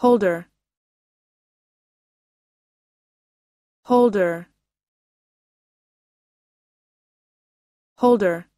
holder holder holder